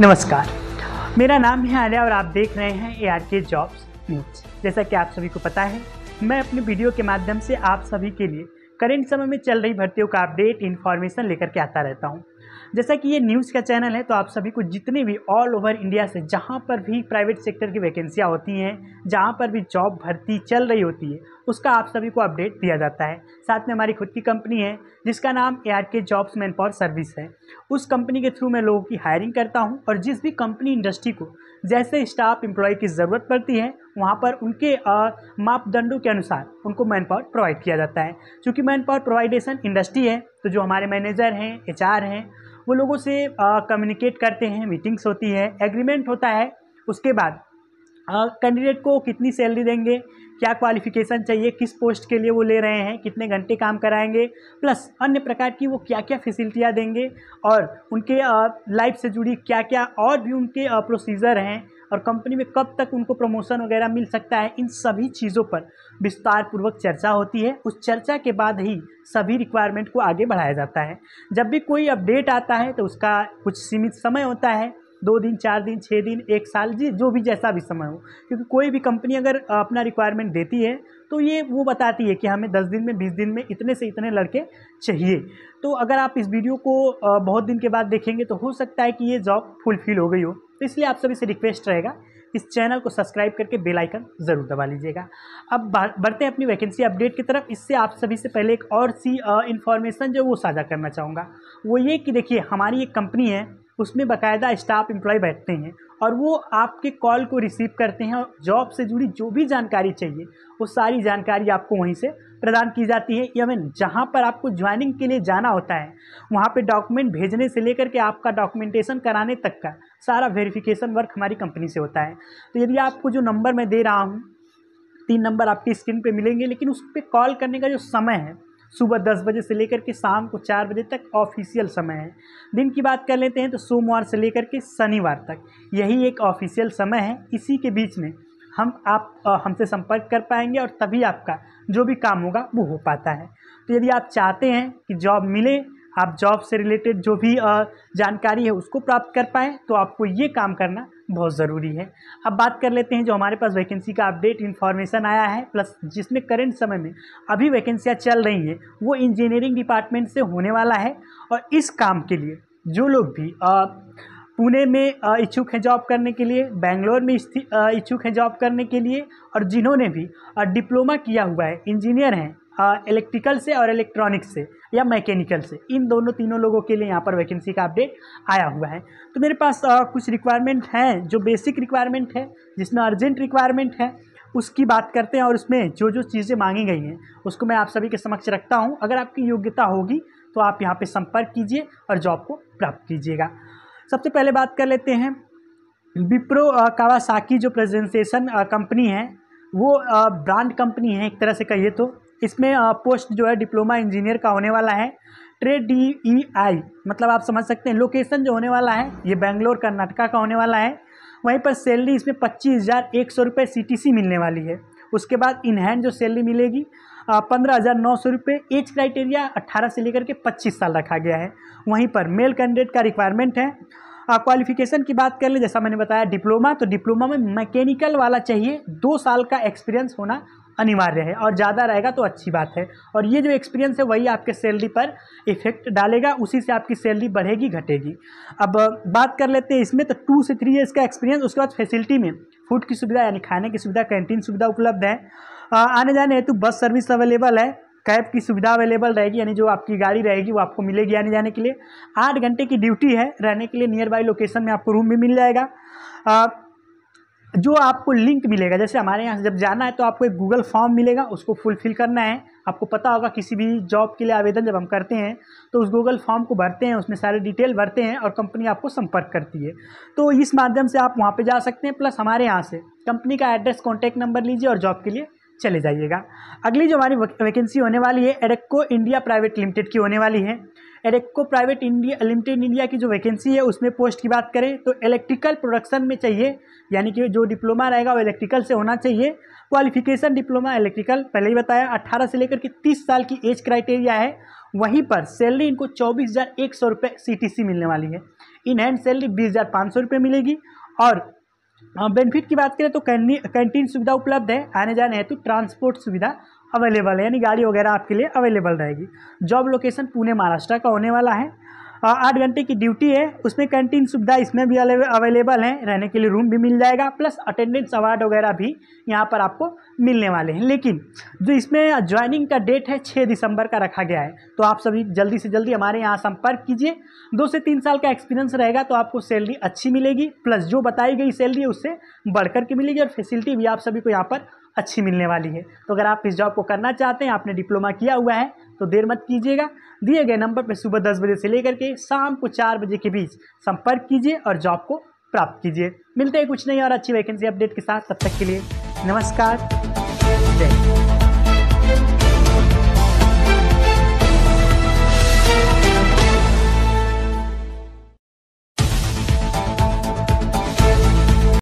नमस्कार मेरा नाम है आर्या और आप देख रहे हैं A R K jobs news जैसा कि आप सभी को पता है मैं अपने वीडियो के माध्यम से आप सभी के लिए करेंट समय में चल रही भर्तियों का अपडेट इन्फॉर्मेशन लेकर के आता रहता हूँ जैसा कि ये न्यूज़ का चैनल है तो आप सभी को जितने भी ऑल ओवर इंडिया से जहाँ पर भी प्राइवेट सेक्टर की वैकेंसियाँ होती हैं जहाँ पर भी जॉब भर्ती चल रही होती है उसका आप सभी को अपडेट दिया जाता है साथ में हमारी खुद की कंपनी है जिसका नाम A R K jobs manpower service है उस कंपनी के थ्रू मैं लोगों की हायरिंग करता हूँ और जिस भी कंपनी इंडस्ट्री को जैसे स्टाफ एम्प्लॉय की ज़रूरत पड़ती है वहाँ पर उनके मापदंडों के अनुसार उनको मैन पावर प्रोवाइड किया जाता है चूँकि मैन पावर प्रोवाइडेशन इंडस्ट्री है तो जो हमारे मैनेजर हैं एच हैं वो लोगों से कम्युनिकेट करते हैं मीटिंग्स होती है एग्रीमेंट होता है उसके बाद कैंडिडेट को कितनी सैलरी देंगे क्या क्वालिफिकेशन चाहिए किस पोस्ट के लिए वो ले रहे हैं कितने घंटे काम कराएंगे प्लस अन्य प्रकार की वो क्या क्या फैसिलिटियाँ देंगे और उनके लाइफ से जुड़ी क्या क्या और भी उनके प्रोसीजर हैं और कंपनी में कब तक उनको प्रमोशन वगैरह मिल सकता है इन सभी चीज़ों पर विस्तारपूर्वक चर्चा होती है उस चर्चा के बाद ही सभी रिक्वायरमेंट को आगे बढ़ाया जाता है जब भी कोई अपडेट आता है तो उसका कुछ सीमित समय होता है दो दिन चार दिन छः दिन एक साल जी जो भी जैसा भी समय हो क्योंकि कोई भी कंपनी अगर अपना रिक्वायरमेंट देती है तो ये वो बताती है कि हमें दस दिन में बीस दिन में इतने से इतने लड़के चाहिए तो अगर आप इस वीडियो को बहुत दिन के बाद देखेंगे तो हो सकता है कि ये जॉब फुलफिल हो गई हो तो इसलिए आप सभी से रिक्वेस्ट रहेगा इस चैनल को सब्सक्राइब करके बेल आइकन ज़रूर दबा लीजिएगा अब बढ़ते हैं अपनी वैकेंसी अपडेट की तरफ इससे आप सभी से पहले एक और सी इन्फॉर्मेशन जो वो साझा करना चाहूँगा वो ये कि देखिए हमारी एक कंपनी है उसमें बाकायदा स्टाफ एम्प्लॉय बैठते हैं और वो आपके कॉल को रिसीव करते हैं और जॉब से जुड़ी जो भी जानकारी चाहिए वो सारी जानकारी आपको वहीं से प्रदान की जाती है मैं जहाँ पर आपको ज्वाइनिंग के लिए जाना होता है वहाँ पे डॉक्यूमेंट भेजने से लेकर के आपका डॉक्यूमेंटेशन कराने तक का सारा वेरिफिकेशन वर्क हमारी कंपनी से होता है तो यदि आपको जो नंबर मैं दे रहा हूँ तीन नंबर आपकी स्क्रीन पर मिलेंगे लेकिन उस पर कॉल करने का जो समय है सुबह दस बजे से लेकर के शाम को चार बजे तक ऑफिशियल समय है दिन की बात कर लेते हैं तो सोमवार से लेकर के शनिवार तक यही एक ऑफिशियल समय है इसी के बीच में हम आप हमसे संपर्क कर पाएंगे और तभी आपका जो भी काम होगा वो हो पाता है तो यदि आप चाहते हैं कि जॉब मिले आप जॉब से रिलेटेड जो भी जानकारी है उसको प्राप्त कर पाएँ तो आपको ये काम करना बहुत ज़रूरी है अब बात कर लेते हैं जो हमारे पास वैकेंसी का अपडेट इन्फॉर्मेशन आया है प्लस जिसमें करंट समय में अभी वैकेंसियाँ चल रही हैं वो इंजीनियरिंग डिपार्टमेंट से होने वाला है और इस काम के लिए जो लोग भी पुणे में इच्छुक हैं जॉब करने के लिए बेंगलोर में इच्छुक हैं जॉब करने के लिए और जिन्होंने भी डिप्लोमा किया हुआ है इंजीनियर हैं इलेक्ट्रिकल हाँ, से और इलेक्ट्रॉनिक्स से या मैकेनिकल से इन दोनों तीनों लोगों के लिए यहाँ पर वैकेंसी का अपडेट आया हुआ है तो मेरे पास आ, कुछ रिक्वायरमेंट हैं जो बेसिक रिक्वायरमेंट है जिसमें अर्जेंट रिक्वायरमेंट है उसकी बात करते हैं और उसमें जो जो चीज़ें मांगी गई हैं उसको मैं आप सभी के समक्ष रखता हूँ अगर आपकी योग्यता होगी तो आप यहाँ पर संपर्क कीजिए और जॉब को प्राप्त कीजिएगा सबसे पहले बात कर लेते हैं विप्रो कावासाकी जो प्रेजेंटेशन कंपनी है वो ब्रांड कंपनी है एक तरह से कहिए तो इसमें पोस्ट जो है डिप्लोमा इंजीनियर का होने वाला है ट्रेड डी ई आई मतलब आप समझ सकते हैं लोकेशन जो होने वाला है ये बेंगलोर कर्नाटका का होने वाला है वहीं पर सैलरी इसमें पच्चीस हज़ार एक सौ रुपये सी टी सी मिलने वाली है उसके बाद इन हैंड जो सैलरी मिलेगी पंद्रह हज़ार नौ सौ रुपये एज क्राइटेरिया अट्ठारह से लेकर के पच्चीस साल रखा गया है वहीं पर मेल कैंडिडेट का रिक्वायरमेंट है क्वालिफिकेशन की बात कर लें जैसा मैंने बताया डिप्लोमा तो डिप्लोमा में मैकेनिकल वाला चाहिए दो साल का एक्सपीरियंस होना अनिवार्य है और ज़्यादा रहेगा तो अच्छी बात है और ये जो एक्सपीरियंस है वही आपके सैलरी पर इफेक्ट डालेगा उसी से आपकी सैलरी बढ़ेगी घटेगी अब बात कर लेते हैं इसमें तो टू से थ्री ईयर्स का एक्सपीरियंस उसके बाद फैसिलिटी में फूड की सुविधा यानी खाने की सुविधा कैंटीन सुविधा उपलब्ध है आने जाने हेतु बस सर्विस अवेलेबल है कैब की सुविधा अवेलेबल रहेगी यानी जो आपकी गाड़ी रहेगी वो आपको मिलेगी आने जाने के लिए आठ घंटे की ड्यूटी है रहने के लिए नियर बाई लोकेशन में आपको रूम भी मिल जाएगा जो आपको लिंक मिलेगा जैसे हमारे यहाँ जब जाना है तो आपको एक गूगल फॉर्म मिलेगा उसको फुलफिल करना है आपको पता होगा किसी भी जॉब के लिए आवेदन जब हम करते हैं तो उस गूगल फॉर्म को भरते हैं उसमें सारे डिटेल भरते हैं और कंपनी आपको संपर्क करती है तो इस माध्यम से आप वहाँ पर जा सकते हैं प्लस हमारे यहाँ से कंपनी का एड्रेस कॉन्टैक्ट नंबर लीजिए और जॉब के लिए चले जाइएगा अगली जो हमारी वैकेंसी होने वाली है एडेक्को इंडिया प्राइवेट लिमिटेड की होने वाली है Adecco private India limited India की जो वैकेंसी है उसमें पोस्ट की बात करें तो इलेक्ट्रिकल प्रोडक्शन में चाहिए यानी कि जो डिप्लोमा रहेगा वो इलेक्ट्रिकल से होना चाहिए क्वालिफिकेशन डिप्लोमा इलेक्ट्रिकल पहले ही बताया अट्ठारह से लेकर के तीस साल की एज क्राइटेरिया है वहीं पर सैलरी इनको चौबीस हज़ार एक सौ रुपये सी मिलने वाली है इन हैंड सैलरी बीस हज़ार पाँच सौ रुपये मिलेगी और बेनिफिट हाँ, की बात करें तो कैंटीन सुविधा उपलब्ध है आने जाने हेतु ट्रांसपोर्ट सुविधा अवेलेबल है यानी गाड़ी वगैरह आपके लिए अवेलेबल रहेगी जॉब लोकेशन पुणे महाराष्ट्र का होने वाला है आठ घंटे की ड्यूटी है उसमें कैंटीन सुविधा इसमें भी अवेलेबल है रहने के लिए रूम भी मिल जाएगा प्लस अटेंडेंस अवार्ड वगैरह भी यहाँ पर आपको मिलने वाले हैं लेकिन जो इसमें ज्वाइनिंग का डेट है छः दिसंबर का रखा गया है तो आप सभी जल्दी से जल्दी हमारे यहाँ संपर्क कीजिए दो से तीन साल का एक्सपीरियंस रहेगा तो आपको सैलरी अच्छी मिलेगी प्लस जो बताई गई सैलरी है उससे बढ़ करके मिलेगी और फैसिलिटी भी आप सभी को यहाँ पर अच्छी मिलने वाली है तो अगर आप इस जॉब को करना चाहते हैं आपने डिप्लोमा किया हुआ है तो देर मत कीजिएगा दिए गए नंबर पर सुबह दस बजे से लेकर के शाम को चार बजे के बीच संपर्क कीजिए और जॉब को प्राप्त कीजिए मिलते हैं कुछ नई और अच्छी वैकेंसी अपडेट के साथ तब तक के लिए नमस्कार